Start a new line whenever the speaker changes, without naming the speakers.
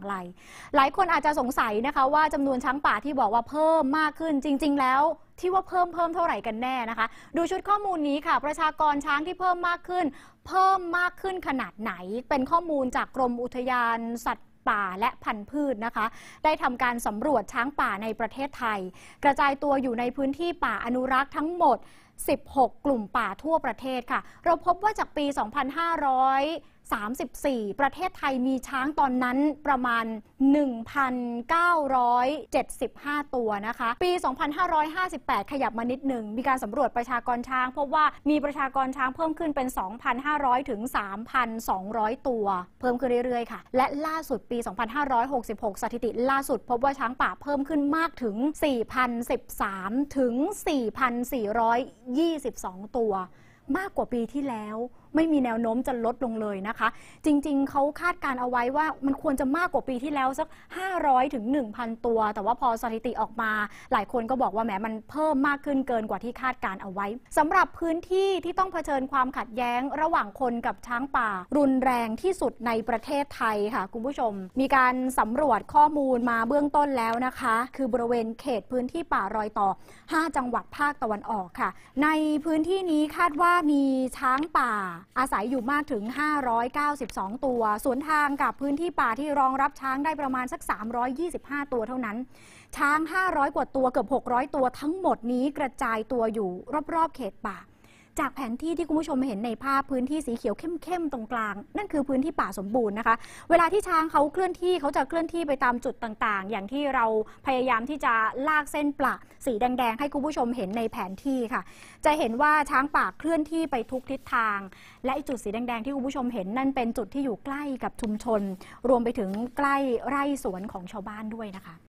างไรหลายคนอาจจะสงสัยนะคะว่าจำนวนช้างป่าที่บอกว่าเพิ่มมากขึ้น จริง ๆ แล้วที่ว่าเพิ่มเพิ่มเท่าไหร่กันแน่นะคะ ดูชุดข้อมูลนี้ค่ะ ประชากรช้างที่เพิ่มมากขึ้น เพิ่มมากขึ้นขนาดไหน เป็นข้อมูลจากกรมอุทยาน สัตว์ป่าและพันธุ์พืชนะคะ ได้ทำการสำรวจช้างป่าในประเทศไทย กระจายตัวอยู่ในพื้นที่ป่าอนุรักษ์ทั้งหมด 16 กลุ่มป่าทั่วประเทศค่ะ เราพบว่าจากปี 2500 34 ประเทศไทยมีช้างตอนนั้นประมาณ 1,975 ตัวนะคะ ปี 2558 ขยับมานิดหนึ่ง มีการสำรวจประชากรช้าง พบว่ามีประชากรช้างเพิ่มขึ้นเป็น 2,500 ถึง 3,200 ตัว เพิ่มขึ้นเรื่อยๆ ค่ะ และล่าสุดปี 2566 สถิติล่าสุด พบว่าช้างป่าเพิ่มขึ้นมากถึง 4,013 ถึง 4,422 ตัวมากกว่าปีที่แล้วไม่มีแนวโน้มจะลดลงเลยนะคะ จริงๆเขาคาดการเอาไว้ว่ามันควรจะมากกว่าปีที่แล้วสัก 500ถึง 1,000 ตัว แต่ว่าพอสถิติออกมา หลายคนก็บอกว่าแหมมันเพิ่มมากขึ้นเกินกว่าที่คาดการเอาไว้ สำหรับพื้นที่ที่ต้องเผชิญความขัดแย้งระหว่างคนกับช้างป่า รุนแรงที่สุดในประเทศไทยค่ะคุณผู้ชม มีการสำรวจข้อมูลมาเบื้องต้นแล้วนะคะ คือบริเวณเขตพื้นที่ป่ารอยต่อ 5 จังหวัดภาคตะวันออกค่ะ ในพื้นที่นี้คาดว่ามีช้างป่าอาศัยอยู่มากถึง 592 ตัวสวนทางกับพื้นที่ป่าที่รองรับช้างได้ประมาณสัก 325 ตัวเท่านั้น ช้าง 500 กว่าตัวเกือบ 600 ตัวทั้งหมดนี้กระจายตัวอยู่รอบๆเขตป่าจากแผนที่ที่คุณผู้ชมเห็นในภาพพื้นที่สีเขียวเข้มๆตรงกลาง นั่นคือพื้นที่ป่าสมบูรณ์นะคะ เวลาที่ช้างเขาเคลื่อนที่เขาจะเคลื่อนที่ไปตามจุดต่างๆ อย่างที่เราพยายามที่จะลากเส้นปละสีแดงๆให้คุณผู้ชมเห็นในแผนที่ค่ะ จะเห็นว่าช้างป่าเคลื่อนที่ไปทุกทิศทางและจุดสีแดงๆที่คุณผู้ชมเห็นนั่นเป็นจุดที่อยู่ใกล้กับชุมชน รวมไปถึงใกล้ไร่สวนของชาวบ้านด้วยนะคะ